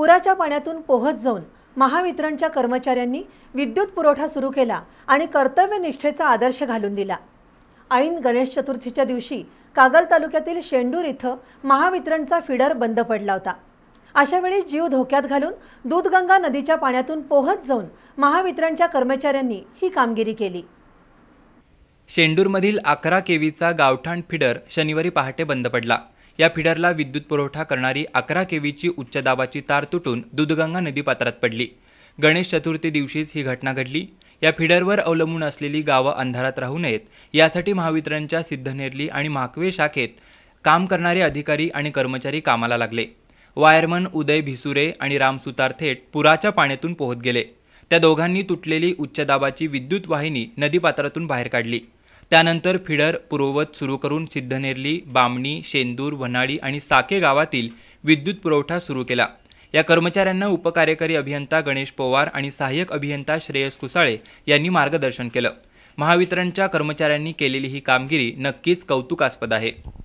पुराच्या पाण्यातून पोहत जाऊन महावितरणच्या कर्मचाऱ्यांनी विद्युत पुरवठा सुरू केला आणि कर्तव्यनिष्ठेचा आदर्श घालून दिला ऐन गणेश चतुर्थीच्या दिवशी कागल तालुक्यातील शेंडूर इथं महावितरणचा फिडर बंद पडला होता अशावेळी जीव धोक्यात घालून दूधगंगा नदीच्या पाण्यातून पोहत जाऊन महावितरणच्या कर्मचाऱ्यांनी ही कामगिरी केली शेंडूरमधील अकरा केवीचा गावठाण फिडर शनिवारी पहाटे बंद पडला या फिडरला विद्युत पुरवठा करणारी अकरा केव्हीची उच्च दाबाची तार तुटून दुधगंगा नदीपात्रात पडली गणेश चतुर्थी दिवशीच ही घटना घडली या फिडरवर अवलंबून असलेली गावं अंधारात राहू नयेत यासाठी महावितरणच्या सिद्धनेरली आणि म्हाकवे शाखेत काम करणारे अधिकारी आणि कर्मचारी कामाला लागले वायरमन उदय भिसुरे आणि राम सुतार थेट पुराच्या पाण्यातून पोहत गेले त्या दोघांनी तुटलेली उच्च दाबाची विद्युत वाहिनी नदीपात्रातून बाहेर काढली त्यानंतर फिडर पूर्ववत सुरू करून सिद्धनेरली बामणी शेंदूर वनाळी आणि साके गावातील विद्युत पुरवठा सुरू केला या कर्मचाऱ्यांना उपकार्यकारी अभियंता गणेश पवार आणि सहाय्यक अभियंता श्रेयस कुसाळे यांनी मार्गदर्शन केलं महावितरणच्या कर्मचाऱ्यांनी केलेली ही कामगिरी नक्कीच कौतुकास्पद आहे